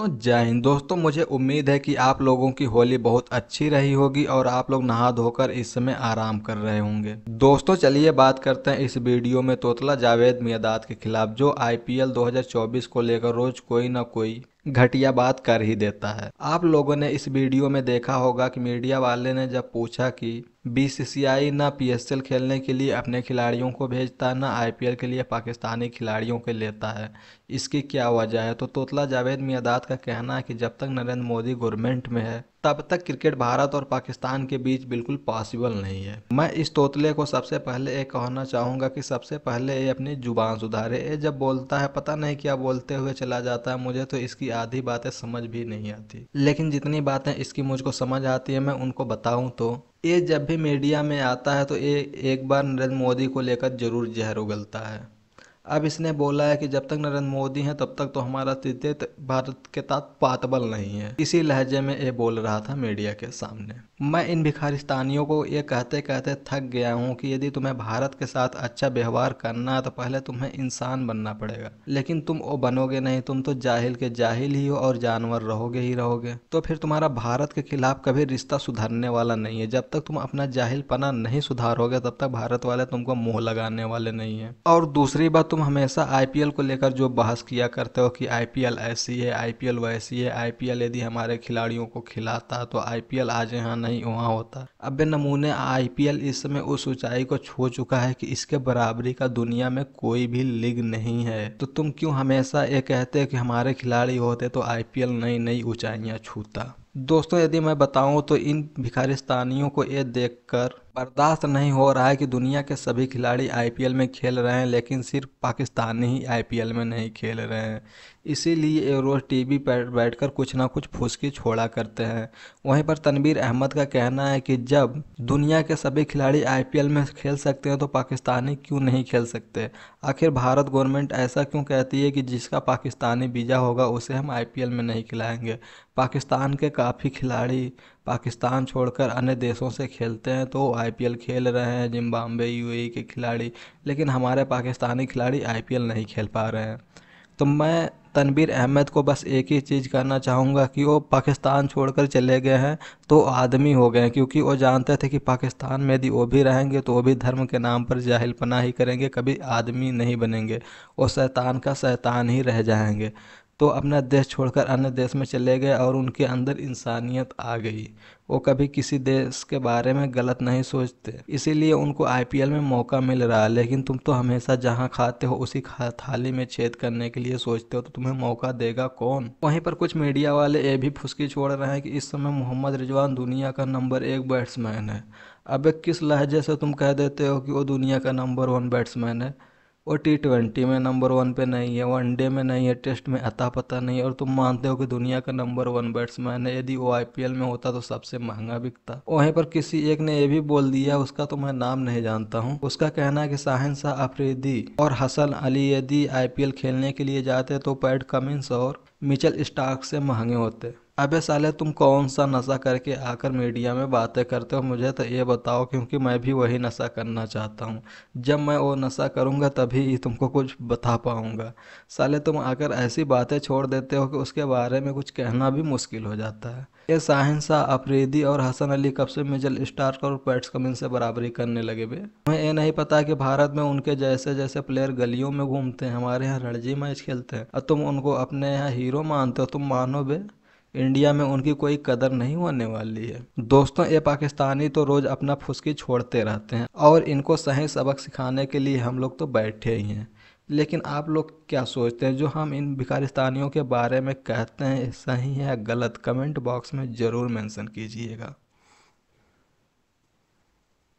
तो जय हिंद दोस्तों मुझे उम्मीद है कि आप लोगों की होली बहुत अच्छी रही होगी और आप लोग नहा धोकर इस समय आराम कर रहे होंगे दोस्तों चलिए बात करते हैं इस वीडियो में तोतला जावेद मियादाद के खिलाफ जो आईपीएल 2024 को लेकर रोज कोई ना कोई घटिया बात कर ही देता है आप लोगों ने इस वीडियो में देखा होगा कि मीडिया वाले ने जब पूछा कि बीसीसीआई ना पीएसएल खेलने के लिए अपने खिलाड़ियों को भेजता ना आईपीएल के लिए पाकिस्तानी खिलाड़ियों के लेता है इसकी क्या वजह है तो तोतला जावेद मियादाद का कहना है कि जब तक नरेंद्र मोदी गवर्नमेंट में है तब तक क्रिकेट भारत और पाकिस्तान के बीच बिल्कुल पॉसिबल नहीं है मैं इस तोतले को सबसे पहले ये कहना चाहूँगा कि सबसे पहले ये अपनी जुबान सुधारे ये जब बोलता है पता नहीं क्या बोलते हुए चला जाता है मुझे तो इसकी आधी बातें समझ भी नहीं आती लेकिन जितनी बातें इसकी मुझको समझ आती है मैं उनको बताऊँ तो ये जब भी मीडिया में आता है तो ये एक बार नरेंद्र मोदी को लेकर जरूर जहर उगलता है अब इसने बोला है कि जब तक नरेंद्र मोदी हैं तब तक तो हमारा तृतीय भारत के साथ पातबल नहीं है इसी लहजे में ये बोल रहा था मीडिया के सामने मैं इन भिखारिस्तानियों को ये कहते कहते थक गया हूँ कि यदि तुम्हें भारत के साथ अच्छा व्यवहार करना है तो पहले तुम्हें इंसान बनना पड़ेगा लेकिन तुम वो बनोगे नहीं तुम तो जाहिल के जाहिल ही हो और जानवर रहोगे ही रहोगे तो फिर तुम्हारा भारत के खिलाफ कभी रिश्ता सुधारने वाला नहीं है जब तक तुम अपना जाहिल पना नहीं सुधारोगे तब तक भारत वाले तुमको मुंह लगाने वाले नहीं है और दूसरी बात तुम हमेशा आई को लेकर जो बहस किया करते हो कि एल ऐसी है एल वैसी है एल यदि हमारे खिलाड़ियों को खिलाता तो आई एल आज यहाँ नहीं वहाँ होता अब नमूने एल इस समय उस ऊंचाई को छू चुका है कि इसके बराबरी का दुनिया में कोई भी लीग नहीं है तो तुम क्यों हमेशा ये कहते कि हमारे खिलाड़ी होते तो एल नई नई ऊंचाइयाँ छूता दोस्तों यदि मैं बताऊं तो इन भिखारिस्तानियों को ये देखकर बर्दाश्त नहीं हो रहा है कि दुनिया के सभी खिलाड़ी आईपीएल में खेल रहे हैं लेकिन सिर्फ पाकिस्तानी ही आईपीएल में नहीं खेल रहे हैं इसीलिए ये रोज़ टीवी पर बैठकर कुछ ना कुछ फुसकी छोड़ा करते हैं वहीं पर तनवीर अहमद का कहना है कि जब दुनिया के सभी खिलाड़ी आई में खेल सकते हैं तो पाकिस्तानी क्यों नहीं खेल सकते आखिर भारत गवर्नमेंट ऐसा क्यों कहती है कि जिसका पाकिस्तानी बीजा होगा उसे हम आई में नहीं खिलाएंगे पाकिस्तान के काफ़ी खिलाड़ी पाकिस्तान छोड़कर अन्य देशों से खेलते हैं तो आई पी एल खेल रहे हैं जिम्बाब्वे यू ए के खिलाड़ी लेकिन हमारे पाकिस्तानी खिलाड़ी आई पी एल नहीं खेल पा रहे हैं तो मैं तनबीर अहमद को बस एक ही चीज़ करना चाहूँगा कि वो पाकिस्तान छोड़कर चले गए हैं तो आदमी हो गए क्योंकि वो जानते थे कि पाकिस्तान में यदि वो भी रहेंगे तो वो भी धर्म के नाम पर जाहिल पना ही करेंगे कभी आदमी नहीं बनेंगे वो शैतान का शैतान ही रह जाएंगे तो अपना देश छोड़कर अन्य देश में चले गए और उनके अंदर इंसानियत आ गई वो कभी किसी देश के बारे में गलत नहीं सोचते इसीलिए उनको आईपीएल में मौका मिल रहा है लेकिन तुम तो हमेशा जहाँ खाते हो उसी खा थाली में छेद करने के लिए सोचते हो तो तुम्हें मौका देगा कौन वहीं पर कुछ मीडिया वाले ये भी फुसकी छोड़ रहे हैं कि इस समय मोहम्मद रिजवान दुनिया का नंबर एक बैट्समैन है अब किस लहजे से तुम कह देते हो कि वो दुनिया का नंबर वन बैट्समैन है वो टी ट्वेंटी में नंबर वन पे नहीं है वनडे में नहीं है टेस्ट में अता पता नहीं है और तुम मानते हो कि दुनिया का नंबर वन बैट्समैन है यदि वो आईपीएल में होता तो सबसे महंगा बिकता वहीं पर किसी एक ने यह भी बोल दिया उसका तो मैं नाम नहीं जानता हूँ उसका कहना है कि साहिन शाह अफरीदी और हसन अली यदि आईपीएल खेलने के लिए जाते तो पैट कमिंस और मिचल स्टार्क से महंगे होते अबे साले तुम कौन सा नशा करके आकर मीडिया में बातें करते हो मुझे तो ये बताओ क्योंकि मैं भी वही नशा करना चाहता हूँ जब मैं वो नशा करूँगा तभी तुमको कुछ बता पाऊँगा साले तुम आकर ऐसी बातें छोड़ देते हो कि उसके बारे में कुछ कहना भी मुश्किल हो जाता है ये साहिन शाह अफरीदी और हसन अली कब से मिजल स्टार और पैट्स कमिन से बराबरी करने लगे वे हमें ये नहीं पता कि भारत में उनके जैसे जैसे प्लेयर गलियों में घूमते हैं हमारे यहाँ रणजी मैच खेलते हैं और तुम उनको अपने यहाँ हीरो मानते हो तुम मानो बे इंडिया में उनकी कोई कदर नहीं होने वाली है दोस्तों ये पाकिस्तानी तो रोज़ अपना फुसकी छोड़ते रहते हैं और इनको सही सबक सिखाने के लिए हम लोग तो बैठे ही हैं लेकिन आप लोग क्या सोचते हैं जो हम इन भिखारिस्तानियों के बारे में कहते हैं सही है या गलत कमेंट बॉक्स में ज़रूर मेंशन कीजिएगा